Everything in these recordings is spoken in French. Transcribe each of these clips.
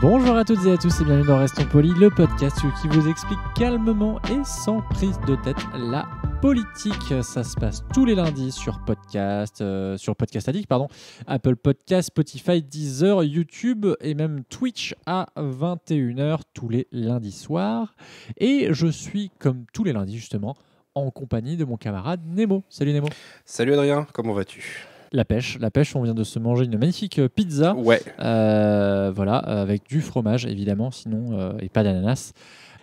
Bonjour à toutes et à tous et bienvenue dans Restons Polis, le podcast qui vous explique calmement et sans prise de tête la politique. Ça se passe tous les lundis sur podcast, euh, sur Podcast Addict, pardon, Apple Podcast, Spotify, Deezer, YouTube et même Twitch à 21h tous les lundis soirs. Et je suis comme tous les lundis justement en compagnie de mon camarade Nemo. Salut Nemo. Salut Adrien, comment vas-tu la pêche, la pêche, on vient de se manger une magnifique euh, pizza. Ouais. Euh, voilà, euh, avec du fromage évidemment, sinon et pas d'ananas.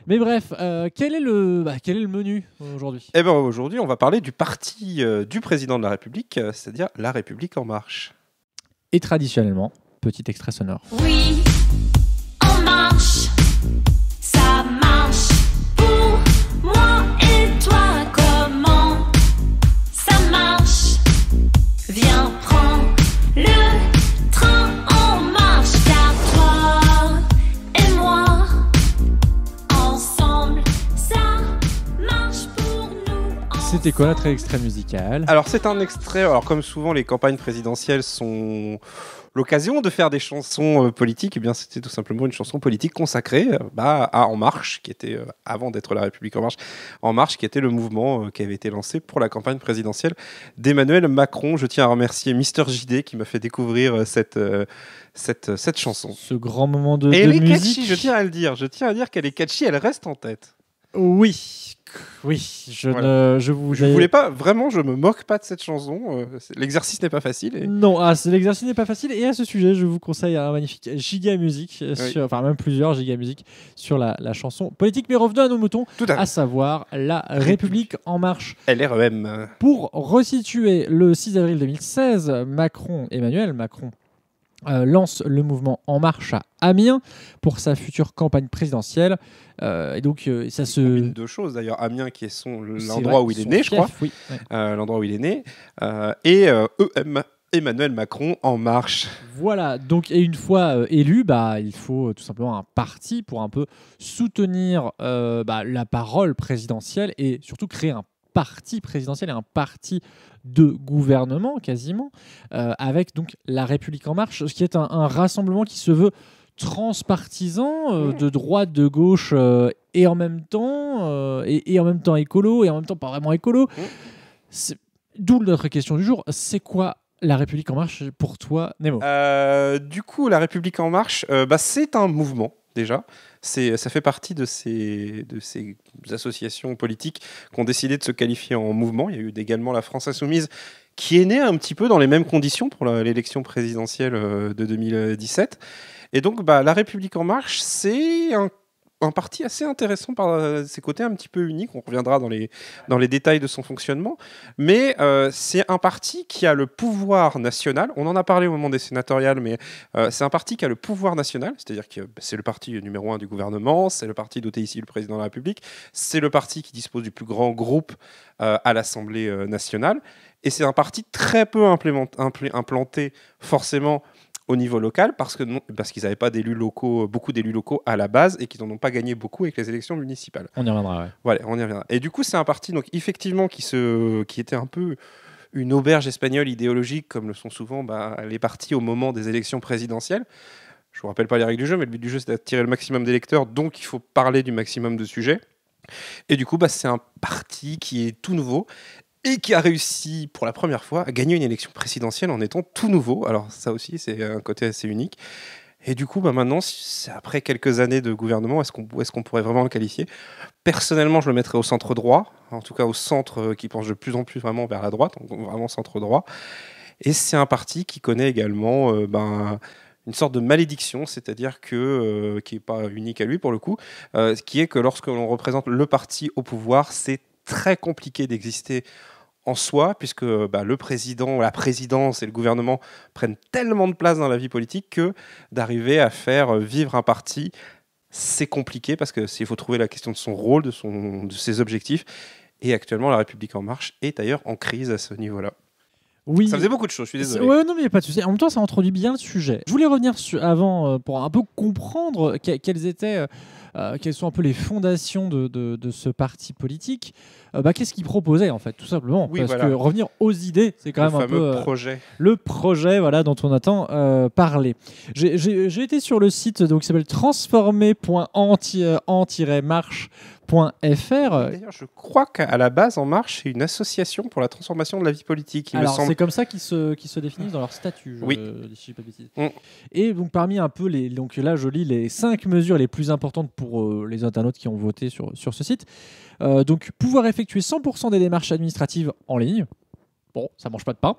Mais bref, quel, est le, bah, quel est le menu aujourd'hui Eh bien aujourd'hui, on va parler du parti du président de la République, c'est-à-dire La République en marche. Et traditionnellement, petit extrait sonore. Oui. c'était quoi l'extrait musical Alors, c'est un extrait. Alors, comme souvent, les campagnes présidentielles sont l'occasion de faire des chansons euh, politiques, et eh bien c'était tout simplement une chanson politique consacrée euh, bah, à En Marche, qui était euh, avant d'être La République En Marche, En Marche, qui était le mouvement qui avait été lancé pour la campagne présidentielle d'Emmanuel Macron. Je tiens à remercier Mister JD qui m'a fait découvrir cette, cette, chanson. Ce grand moment de, je tiens à le dire. Je tiens à dire qu'elle est catchy, elle reste en tête. Oui, oui, je ne je vous je voulais pas vraiment, je me moque pas de cette chanson. Euh, l'exercice n'est pas facile. Non, ah, l'exercice n'est pas facile. Et à ce sujet, je vous conseille un magnifique giga musique, euh, enfin même plusieurs giga musique sur la, chanson politique. Mais revenons à nos moutons, Tout à, savoir la République en marche. LREM. Pour resituer, le 6 avril 2016, Macron, Emmanuel Macron, euh, lance le mouvement En Marche à Amiens pour sa future campagne présidentielle. Euh, et donc, euh, ça se. deux choses d'ailleurs. Amiens, qui est l'endroit où il est né, je crois. Oui, l'endroit où il est né. et e Emmanuel Macron en marche. Voilà, donc et une fois élu, bah, il faut tout simplement un parti pour un peu soutenir bah, la parole présidentielle et surtout créer un parti présidentiel et un parti de gouvernement quasiment, euh, avec donc la République en marche, ce qui est un, rassemblement qui se veut transpartisan euh, de droite, de gauche euh, et en même temps et, en même temps écolo et en même temps pas vraiment écolo. D'où notre question du jour, c'est quoi la République en marche pour toi, Nemo Du coup, la République en marche, bah, c'est un mouvement déjà. Ça fait partie de ces, de ces associations politiques qui ont décidé de se qualifier en mouvement. Il y a eu également la France Insoumise qui est née un petit peu dans les mêmes conditions pour l'élection présidentielle euh, de 2017. Et donc, bah, La République En Marche, c'est un un parti assez intéressant par euh, ses côtés un petit peu uniques. On reviendra dans les, dans les détails de son fonctionnement. Mais euh, c'est un parti qui a le pouvoir national. On en a parlé au moment des sénatoriales, mais euh, c'est un parti qui a le pouvoir national. C'est-à-dire que bah, c'est le parti numéro un du gouvernement, c'est le parti doté ici du président de la République, c'est le parti qui dispose du plus grand groupe à l'Assemblée nationale. Et c'est un parti très peu implanté forcément au niveau local parce que parce qu'ils n'avaient pas d'élus locaux, euh, beaucoup d'élus locaux à la base et qu'ils n'en ont pas gagné beaucoup avec les élections municipales. On y reviendra. Voilà, on y reviendra. Et du coup, c'est un parti donc effectivement qui se, qui était un peu une auberge espagnole idéologique comme le sont souvent bah, les partis au moment des élections présidentielles. Je vous rappelle pas les règles du jeu, mais le but du jeu c'est d'attirer le maximum d'électeurs, donc il faut parler du maximum de sujets. Et du coup, bah, c'est un parti qui est tout nouveau et qui a réussi pour la première fois à gagner une élection présidentielle en étant tout nouveau. Alors ça aussi, c'est un côté assez unique. Et du coup, bah maintenant, après quelques années de gouvernement, est-ce qu'on est qu'on pourrait vraiment le qualifier Personnellement, je le mettrais au centre droit, en tout cas au centre euh, qui penche de plus en plus vraiment vers la droite, donc vraiment centre droit. Et c'est un parti qui connaît également euh, ben, une sorte de malédiction, c'est-à-dire que, euh, qui n'est pas unique à lui pour le coup, euh, qui est que lorsque l'on représente le parti au pouvoir, c'est très compliqué d'exister en soi, puisque bah, le président, la présidence et le gouvernement prennent tellement de place dans la vie politique que d'arriver à faire vivre un parti, c'est compliqué parce que s'il faut trouver la question de son rôle, de, de ses objectifs. Et actuellement, la République en marche est d'ailleurs en crise à ce niveau-là. Ça faisait beaucoup de choses, je suis désolé. Ouais, non, mais a pas de souci. En même temps, ça introduit bien le sujet. Je voulais revenir avant euh, pour un peu comprendre quelles étaient. Euh, euh, sont un peu les fondations de, ce parti politique bah, Qu'est-ce qu'il proposait en fait, tout simplement Parce que revenir aux idées, c'est quand même un peu projet. le projet, voilà, dont on attend parler. J'ai été sur le site donc qui s'appelle transformeranti marche fr. je crois qu'à la base, En Marche, c'est une association pour la transformation de la vie politique. c'est comme ça qu'ils se, définissent dans leur statut, oui. Mm. Et donc, parmi un peu les. Donc là, je lis les cinq mesures les plus importantes pour euh, les internautes qui ont voté sur, ce site. Euh, donc, pouvoir effectuer 100% des démarches administratives en ligne. Bon, ça mange pas de pain.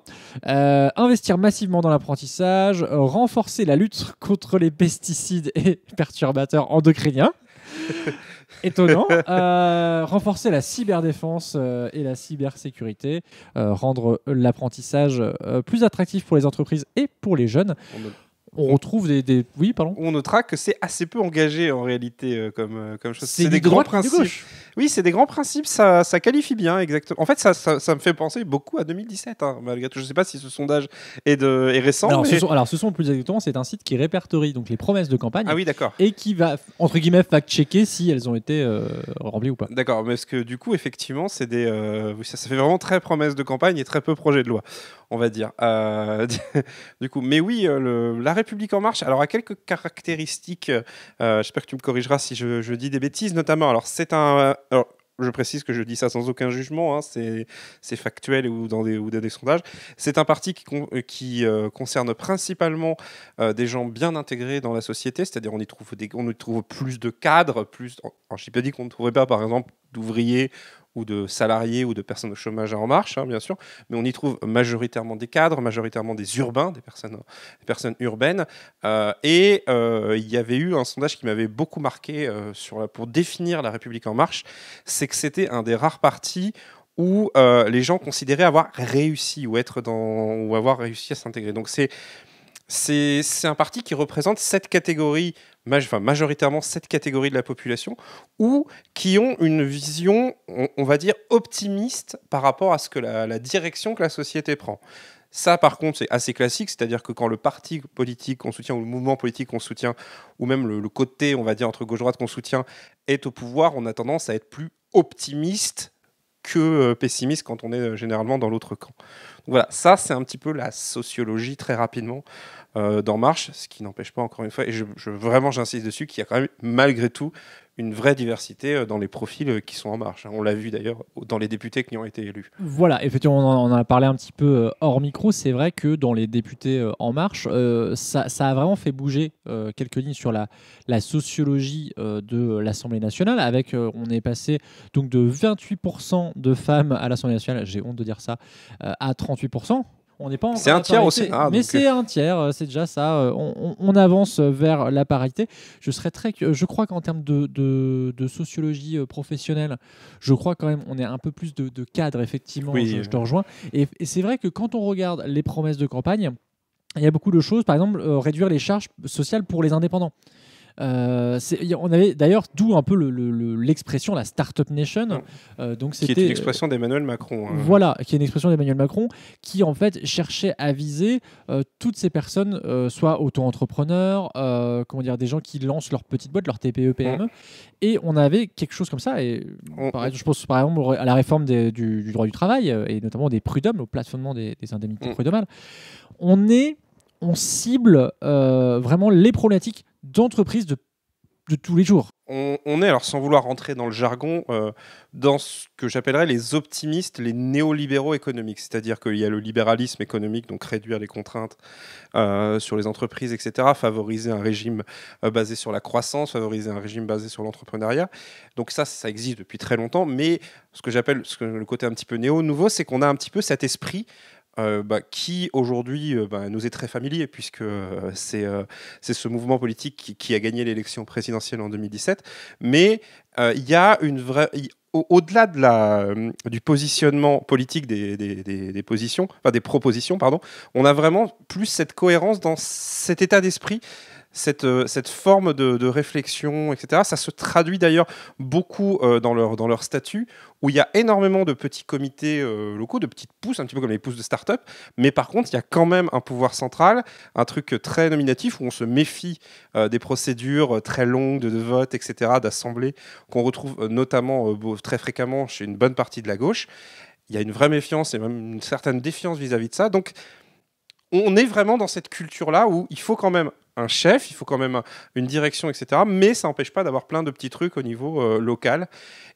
Euh, investir massivement dans l'apprentissage, renforcer la lutte contre les pesticides et perturbateurs endocriniens. Étonnant. Euh, renforcer la cyberdéfense euh, et la cybersécurité, euh, rendre l'apprentissage plus attractif pour les entreprises et pour les jeunes on retrouve des, oui pardon on notera que c'est assez peu engagé en réalité euh, comme euh, comme chose c'est des grands principes oui c'est des grands principes ça, ça qualifie bien exactement en fait ça, ça, me fait penser beaucoup à 2017 hein, malgré tout je sais pas si ce sondage est de est récent alors, ce sont, plus exactement c'est un site qui répertorie donc les promesses de campagne ah oui d'accord et qui va entre guillemets fact checker si elles ont été euh, remplies ou pas d'accord mais est-ce que du coup effectivement c'est des ça, fait vraiment très promesses de campagne et très peu projet de loi on va dire du coup mais oui le, République en marche, alors a quelques caractéristiques, euh, euh, j'espère que tu me corrigeras si je, dis des bêtises, notamment, alors c'est un... Euh, je précise que je dis ça sans aucun jugement, hein, c'est factuel ou dans des, ou des sondages. C'est un parti qui, qui concerne principalement des gens bien intégrés dans la société, c'est-à-dire on, y trouve on trouve plus de cadres, plus. en je pas dit qu'on ne trouvait pas, par exemple, d'ouvriers ou de salariés ou de personnes au chômage en marche, hein, bien sûr, mais on y trouve majoritairement des cadres, majoritairement des urbains, des personnes, personnes urbaines. Euh, et euh, il y avait eu un sondage qui m'avait beaucoup marqué euh, sur pour définir la République en marche, c'est que c'était un des rares partis où les gens considéraient avoir réussi ou être dans ou avoir réussi à s'intégrer. Donc c'est c'est un parti qui représente cette catégorie, enfin, majoritairement cette catégorie de la population, ou qui ont une vision, on, va dire, optimiste par rapport à ce que la, direction que la société prend. Ça, par contre, c'est assez classique, c'est-à-dire que quand le parti politique qu'on soutient, ou le mouvement politique qu'on soutient, ou même le, côté, on va dire, entre gauche-droite qu'on soutient, est au pouvoir, on a tendance à être plus optimiste que euh, pessimiste quand on est euh, généralement dans l'autre camp. voilà, ça, c'est un petit peu la sociologie très rapidement euh, d'En Marche, ce qui n'empêche pas encore une fois, et je, vraiment j'insiste dessus, qu'il y a quand même malgré tout une vraie diversité euh, dans les profils euh, qui sont en marche. Hein. On l'a vu d'ailleurs dans les députés qui ont été élus. Voilà, effectivement, on en a parlé un petit peu hors micro. C'est vrai que dans les députés en marche, ça, a vraiment fait bouger quelques lignes sur la, sociologie de l'Assemblée nationale. Avec, on est passé donc de 28% de femmes à l'Assemblée nationale, j'ai honte de dire ça, à 38%. On C'est ah, euh, un tiers aussi. mais c'est un tiers, c'est déjà ça. Euh, on, avance euh, vers la parité. Je serais très, je crois qu'en termes de, sociologie professionnelle, je crois quand même on est un peu plus de, cadre effectivement. Je, te rejoins. et c'est vrai que quand on regarde les promesses de campagne, il y a beaucoup de choses. Par exemple, réduire les charges sociales pour les indépendants. Euh, on avait d'ailleurs d'où un peu l'expression le, la Startup Nation. Euh, donc qui est une euh, d'Emmanuel Macron. Hein. Voilà, qui est une expression d'Emmanuel Macron qui en fait cherchait à viser toutes ces personnes, soit auto-entrepreneurs, comment dire, des gens qui lancent leur petite boîte, leur TPE, PME. Mm. Et on avait quelque chose comme ça. Et je pense par exemple à la réforme du, droit du travail et notamment des prud'hommes, au plafonnement des, des indemnités mm. On est on cible vraiment les problématiques d'entreprises de, tous les jours. On, est, alors sans vouloir rentrer dans le jargon, euh, dans ce que j'appellerais les optimistes, les néolibéraux économiques. C'est-à-dire qu'il y a le libéralisme économique, donc réduire les contraintes euh, sur les entreprises, etc., favoriser un régime euh, basé sur la croissance, favoriser un régime basé sur l'entrepreneuriat. Donc ça, ça existe depuis très longtemps, mais ce que j'appelle le côté un petit peu néo-nouveau, c'est qu'on a un petit peu cet esprit euh, bah, qui aujourd'hui euh, bah, nous est très familier, puisque euh, c'est c'est ce mouvement politique qui, a gagné l'élection présidentielle en 2017. Mais il y a une vraie. Au-delà de la, du positionnement politique des, des, des, des, positions, enfin des propositions, pardon, on a vraiment plus cette cohérence dans cet état d'esprit euh, cette, forme de, réflexion, etc. Ça se traduit d'ailleurs beaucoup euh, dans, leur, statut, où il y a énormément de petits comités euh, locaux, de petites pousses, un petit peu comme les pousses de start-up, mais par contre, il y a quand même un pouvoir central, un truc très nominatif, où on se méfie des procédures très longues de vote, etc., d'assemblées, qu'on retrouve notamment très fréquemment chez une bonne partie de la gauche il y a une vraie méfiance et même une certaine défiance vis à -vis de ça. Donc, on est vraiment dans cette culture-là où il faut quand même un chef, il faut quand même une direction, etc. Mais ça n'empêche pas d'avoir plein de petits trucs au niveau euh, local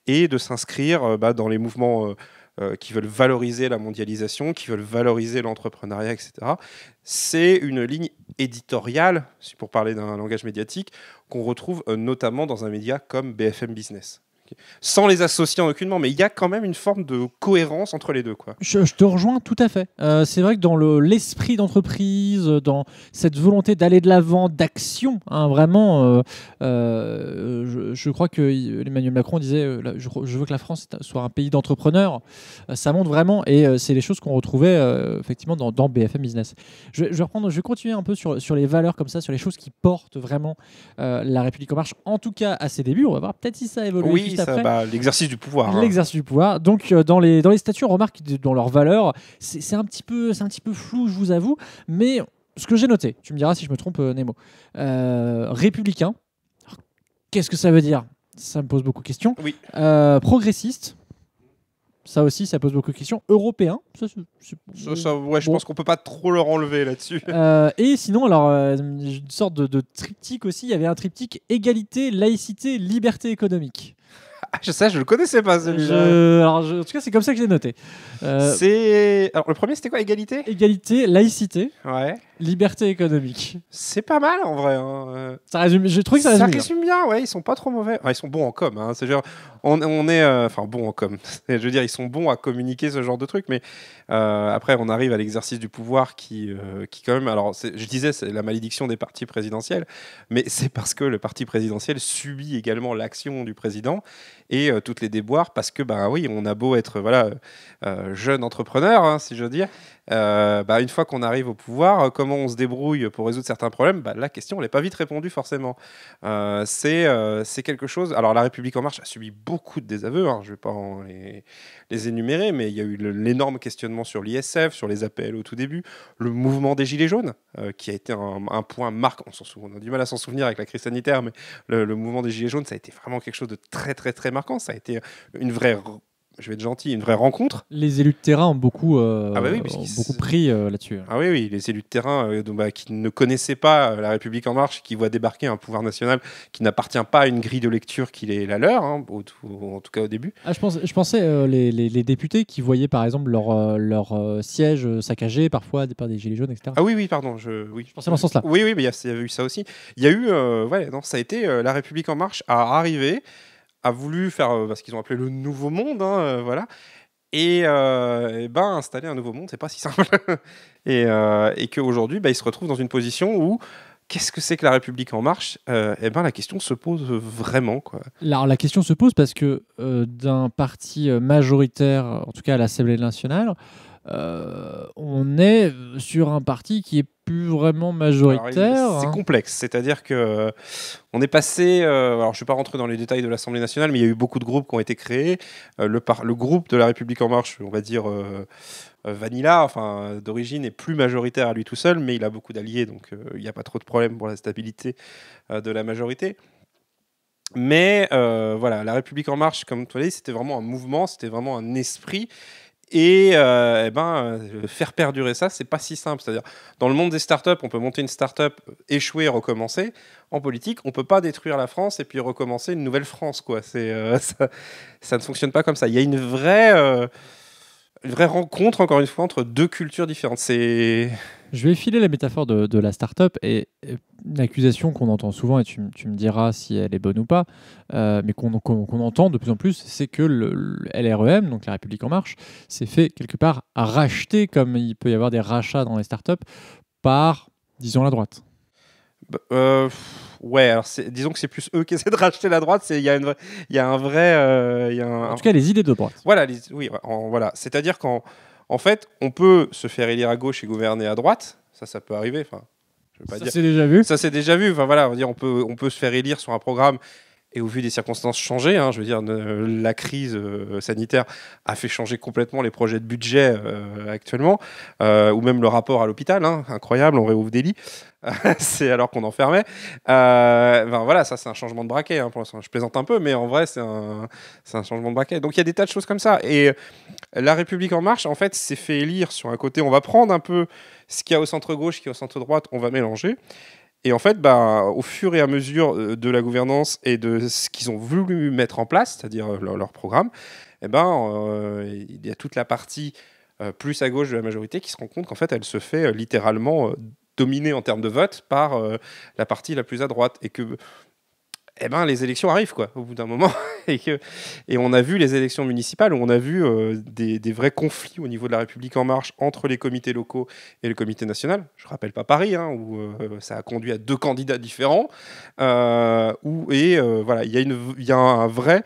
et de s'inscrire euh, bah, dans les mouvements euh, qui veulent valoriser la mondialisation, qui veulent valoriser l'entrepreneuriat, etc. C'est une ligne éditoriale, si pour parler d'un langage médiatique, qu'on retrouve notamment dans un média comme BFM Business sans les associer en aucunement, mais il y a quand même une forme de cohérence entre les deux. Quoi. Je, te rejoins tout à fait. Euh, c'est vrai que dans l'esprit d'entreprise, dans cette volonté d'aller de l'avant, d'action, hein, vraiment, euh, euh, je, crois que Emmanuel Macron disait je, veux que la France soit un pays d'entrepreneurs. ça monte vraiment, et c'est les choses qu'on retrouvait effectivement dans, BFM Business. Je, vais reprendre, je vais continuer un peu sur, sur les valeurs comme ça, sur les choses qui portent vraiment la République en marche, en tout cas à ses débuts. On va voir peut-être si ça évolue. Oui, bah, l'exercice du pouvoir. Hein. L'exercice du pouvoir. Donc, euh, dans, les, dans les statuts on remarque dans leur valeur, c'est un, petit peu, un petit peu flou, je vous avoue, mais ce que j'ai noté, tu me diras si je me trompe, euh, Nemo, euh, républicain, qu'est-ce que ça veut dire Ça me pose beaucoup de questions. Oui. progressiste, ça aussi, ça pose beaucoup de questions. Européen, ça, ouais, je pense qu'on peut pas trop leur enlever là-dessus. et sinon, alors, une sorte de, de, triptyque aussi, il y avait un triptyque égalité, laïcité, liberté économique. Ah, je sais, je le connaissais pas Alors, En tout cas, c'est comme ça que j'ai noté. Euh, c'est. Alors, le premier, c'était quoi Égalité Égalité, laïcité. Ouais. Liberté économique. C'est pas mal en vrai. Hein, euh. Ça résume. Je trouve que ça résume. Ça bien. résume bien, ouais. Ils sont pas trop mauvais. ils sont bons en com. Hein, c'est genre, on, on est, euh, enfin, bons en com. je veux dire, ils sont bons à communiquer ce genre de trucs, Mais après, on arrive à l'exercice du pouvoir qui, qui quand même. Alors, je disais, c'est la malédiction des partis présidentiels. Mais c'est parce que le parti présidentiel subit également l'action du président et euh, toutes les déboires parce que, bah oui, on a beau être voilà, euh, jeune entrepreneur, hein, si je veux dire, euh, bah, une fois qu'on arrive au pouvoir, euh, comment on se débrouille pour résoudre certains problèmes bah, La question, n'est pas vite répondue forcément. Euh, c'est euh, quelque chose. Alors, La République En Marche a subi beaucoup de désaveux, hein, je ne vais pas les, énumérer, mais il y a eu l'énorme questionnement sur l'ISF, sur les appels au tout début, le mouvement des Gilets jaunes, qui a été un, point marquant. On, a du mal à s'en souvenir avec la crise sanitaire, mais le, le mouvement des Gilets jaunes, ça a été vraiment quelque chose de très, très, très marquant. Ça a été une vraie je vais être gentil, une vraie rencontre. Les élus de terrain ont beaucoup, euh, ah bah pris euh, là-dessus. Hein. Ah oui, oui, les élus de terrain euh, bah, qui ne connaissaient pas La République en marche, qui voient débarquer un pouvoir national qui n'appartient pas à une grille de lecture qui est la leur, hein, en tout cas au début. Ah, je, pense, je pensais les, députés qui voyaient par exemple leur, leur siège saccagé parfois par des gilets jaunes, etc. Ah oui, oui, pardon, je, oui. je pensais dans ce sens-là. Oui, oui, mais il y, a eu ça aussi. Il y a eu, ouais, non, ça a été La République en marche à arriver a voulu faire euh, bah, ce qu'ils ont appelé le nouveau monde, hein, euh, voilà. Euh, et, ben installer un nouveau monde, c'est pas si simple. et, qu'aujourd'hui, il bah, ils se retrouvent dans une position où qu'est-ce que c'est que la République en marche euh, ben la question se pose vraiment quoi. Alors la question se pose parce que d'un parti majoritaire, en tout cas à l'Assemblée nationale, on est sur un parti qui est plus vraiment majoritaire. C'est hein. complexe, c'est-à-dire que euh, on est passé. Euh, alors, je ne vais pas rentrer dans les détails de l'Assemblée nationale, mais il y a eu beaucoup de groupes qui ont été créés. Euh, le, par, le groupe de la République en marche, on va dire Vanilla, enfin d'origine, est plus majoritaire à lui tout seul, mais il a beaucoup d'alliés, donc il n'y a pas trop de problèmes pour la stabilité de la majorité. Mais voilà, la République en marche, comme tu l'as dit, c'était vraiment un mouvement, c'était vraiment un esprit. Et, euh, eh ben, euh, faire perdurer ça, c'est pas si simple. C'est-à-dire, dans le monde des startups, on peut monter une startup, échouer, recommencer. En politique, on peut pas détruire la France et puis recommencer une nouvelle France, quoi. C'est euh, ça, ne fonctionne pas comme ça. Il y a une vraie, une vraie rencontre, encore une fois, entre deux cultures différentes. C'est je vais filer la métaphore de, la start-up et, une l'accusation qu'on entend souvent, et tu, me diras si elle est bonne ou pas, euh, mais qu'on entend de plus en plus, c'est que le, LREM, donc la République En Marche, s'est fait quelque part racheter, comme il peut y avoir des rachats dans les start-up, par, disons, la droite. Bah, euh, ouais, alors disons que c'est plus eux qui essaient de racheter la droite. Il y, a un vrai. Euh, y a en tout cas, les idées de droite. Voilà, oui, voilà. C'est-à-dire qu'en en fait, on peut se faire élire à gauche et gouverner à droite. Ça, ça peut arriver. ça c'est déjà vu. Ça c'est déjà vu. Enfin voilà, on, on peut on peut se faire élire sur un programme et au vu des circonstances changées, hein, je veux dire, la crise euh, sanitaire a fait changer complètement les projets de budget euh, actuellement, euh, ou même le rapport à l'hôpital, hein, incroyable, on réouvre des lits, c'est alors qu'on enfermait. ben voilà, ça c'est un changement de braquet, hein, je plaisante un peu, mais en vrai c'est un, un, changement de braquet. Donc il y a des tas de choses comme ça. Et La République en marche, en fait, s'est fait élire sur un côté, on va prendre un peu ce qu'il y a au centre-gauche, ce qu'il y a au centre-droite, on va mélanger. Et en fait, ben au fur et à mesure euh, de la gouvernance et de ce qu'ils ont voulu mettre en place, c'est-à-dire euh, leur, programme, eh ben, euh, il y a toute la partie plus à gauche de la majorité qui se rend compte qu'en fait, elle se fait littéralement dominée en termes de vote par la partie la plus à droite. Et que eh ben, les élections arrivent, quoi, au bout d'un moment. et, que, et on a vu les élections municipales, où on a vu euh, des, vrais conflits au niveau de la République en marche entre les comités locaux et le comité national. Je ne rappelle pas Paris, hein, où euh, ça a conduit à deux candidats différents. Euh, et voilà, il y, un vrai,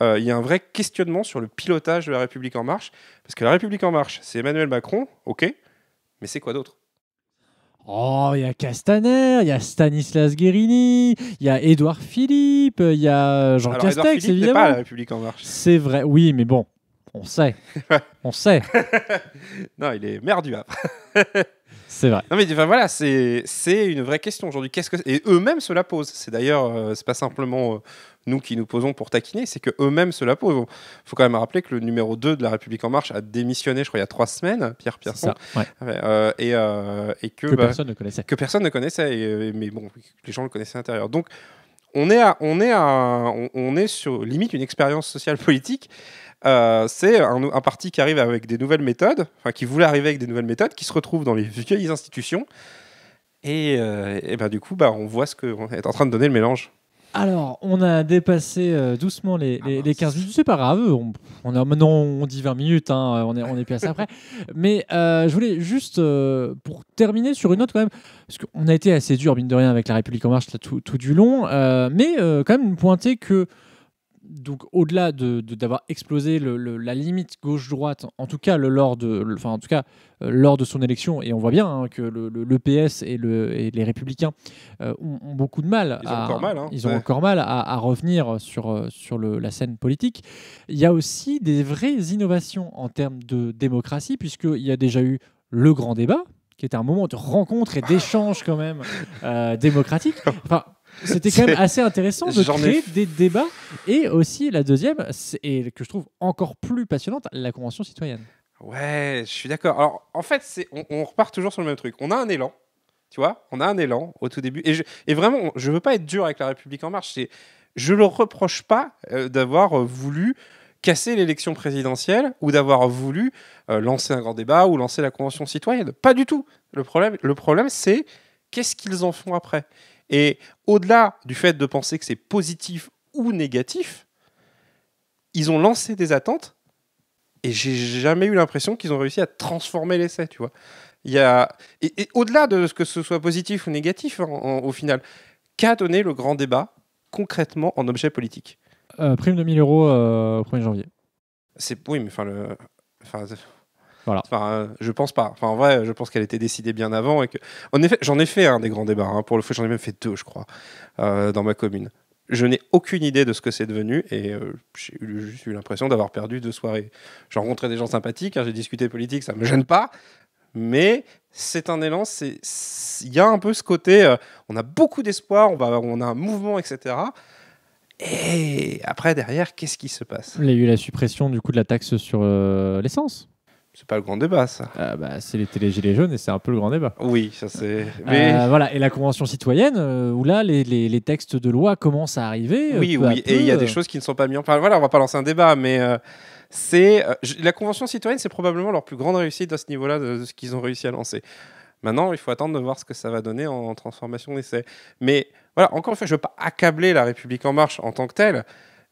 y a un vrai questionnement sur le pilotage de la République en marche. Parce que la République en marche, c'est Emmanuel Macron, ok, mais c'est quoi d'autre Oh, il y a Castaner, il y a Stanislas Guérini, il y a Édouard Philippe, il y a Jean Castex, Philippe Pas la République en C'est vrai, oui, mais bon, on sait. On sait. non, il est merdu hein. c'est vrai. Non, mais voilà, c'est une vraie question aujourd'hui. Qu'est-ce que et eux-mêmes se la posent. C'est d'ailleurs, euh, c'est pas simplement euh, nous qui nous posons pour taquiner, c'est que eux-mêmes se la posent. Il faut quand même rappeler que le numéro 2 de la République en marche a démissionné, je crois, il y a trois semaines, Pierre pierre euh, et, que, bah, personne ne connaissait. Que personne ne connaissait, mais bon, les gens le connaissaient à l'intérieur. Donc on est, à, on, est à, on est sur limite une expérience sociale politique euh, c'est un, parti qui arrive avec des nouvelles méthodes, enfin qui voulait arriver avec des nouvelles méthodes, qui se retrouve dans les vieilles institutions. Et, euh, ben, du coup, bah, on voit ce qu'on est en train de donner le mélange. Alors, on a dépassé euh, doucement les, 15 ah minutes. C'est pas grave, on, on maintenant on dit 20 minutes, hein, on, est, on est près. après. Mais je voulais juste, pour terminer sur une note quand même, parce qu'on a été assez dur, mine de rien, avec La République En Marche tout, tout, du long, mais quand même pointer que donc au-delà de, d'avoir explosé la limite gauche-droite, en tout cas le, lors de, enfin, en tout cas euh, lors de son élection, et on voit bien hein, que le, PS et, les Républicains euh, ont, beaucoup de mal. Ils à, ont encore mal. Hein. ils encore mal à, revenir sur euh, sur la scène politique. Il y a aussi des vraies innovations en termes de démocratie, puisqu'il y a déjà eu le grand débat, qui était un moment de rencontre et d'échange quand même démocratique. Enfin, c'était quand même assez intéressant de créer des débats. Et aussi, la deuxième, et que je trouve encore plus passionnante, la Convention citoyenne. Ouais, je suis d'accord. Alors, en fait, on, on repart toujours sur le même truc. On a un élan, tu vois, on a un élan au tout début. Et, vraiment, je veux pas être dur avec La République En Marche. Je le reproche pas euh, d'avoir euh, voulu casser l'élection présidentielle ou d'avoir voulu euh, lancer un grand débat ou lancer la Convention citoyenne. Pas du tout. Le problème, le problème c'est qu'est-ce qu'ils en font après et au-delà du fait de penser que c'est positif ou négatif, ils ont lancé des attentes et j'ai jamais eu l'impression qu'ils ont réussi à transformer l'essai, tu vois. Il y a... Et, au-delà de ce que ce soit positif ou négatif, au final, qu'a donné le grand débat concrètement en objet politique euh, Prime de 1000 euros euh, au 1er janvier. C'est... Oui, mais enfin, le... Enfin, voilà. Enfin, euh, je pense pas. Enfin, en vrai, je pense qu'elle était décidée bien avant et que. En effet, j'en ai fait un des grands débats. Hein, pour le fait, j'en ai même fait deux, je crois, euh, dans ma commune. Je n'ai aucune idée de ce que c'est devenu et euh, j'ai eu, l'impression d'avoir perdu deux soirées. J'ai rencontré des gens sympathiques, hein, j'ai discuté politique, ça me gêne pas, mais c'est un élan. Il y a un peu ce côté, on a beaucoup d'espoir, on, on a un mouvement, etc. Et après, derrière, qu'est-ce qui se passe Il y a eu la suppression du coup de la taxe sur l'essence. C'est pas le grand débat, ça. Ah, bah, c'est les télé gilets jaunes et c'est un peu le grand débat. Oui, ça c'est. Euh, mais... Euh, voilà, et la Convention citoyenne, euh, où là, les, textes de loi commencent à arriver. Oui, oui, et il y a des choses qui ne sont pas mises en place. voilà, on va pas lancer un débat, mais c'est. la Convention citoyenne, c'est probablement leur plus grande réussite à ce niveau-là de, ce qu'ils ont réussi à lancer. Maintenant, il faut attendre de voir ce que ça va donner en, transformation d'essai. Mais voilà, encore une fois, je veux pas accabler la République en marche en tant que telle,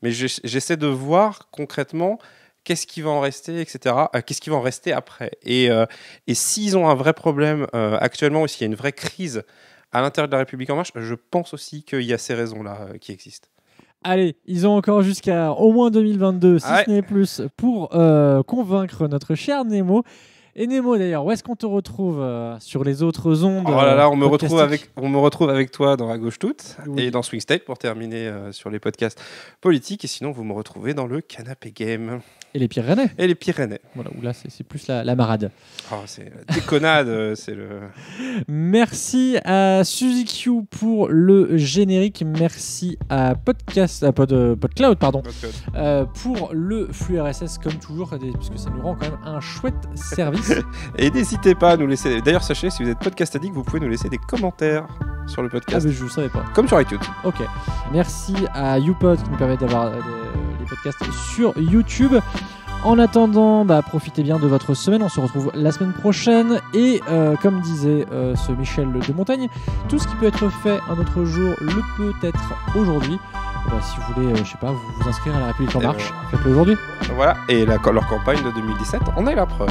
mais j'essaie de voir concrètement qu'est-ce qui va en rester, etc. Euh, qu'est-ce qui va en rester après Et, euh, et s'ils ont un vrai problème euh, actuellement, ou s'il y a une vraie crise à l'intérieur de la République en marche, je pense aussi qu'il y a ces raisons-là qui existent. Allez, ils ont encore jusqu'à au moins 2022, si ce n'est plus, pour convaincre notre cher Nemo. Et Nemo d'ailleurs, où est-ce qu'on te retrouve sur les autres ondes Oh là on me, retrouve avec, on me retrouve avec toi dans La gauche toute et dans Swing State pour terminer sur les podcasts politiques. Et sinon, vous me retrouvez dans le Canapé Game. Et les Pyrénées. Et les Pyrénées. Voilà, où là, c'est plus la, marade. Oh, c'est déconnade, euh, c'est le. Merci à Suzy pour le générique. Merci à Podcast, à Pod, euh, PodCloud, pardon, euh, pour le flux RSS, comme toujours, puisque ça nous rend quand même un chouette service. Et n'hésitez pas à nous laisser. D'ailleurs, sachez, si vous êtes podcast addict, vous pouvez nous laisser des commentaires sur le ah, podcast. Ah, je ne savais pas. Comme sur iTunes. Ok. Merci à YouPod qui nous permet d'avoir. Des podcast sur YouTube. En attendant, bah, profitez bien de votre semaine. On se retrouve la semaine prochaine. Et euh, comme disait euh, ce Michel de Montagne, tout ce qui peut être fait un autre jour le peut être aujourd'hui. Bah, si vous voulez, euh, je sais pas, vous vous inscrire à la République en eh Marche, ben, faites-le aujourd'hui. Voilà, et la, leur campagne de 2017, on est la preuve.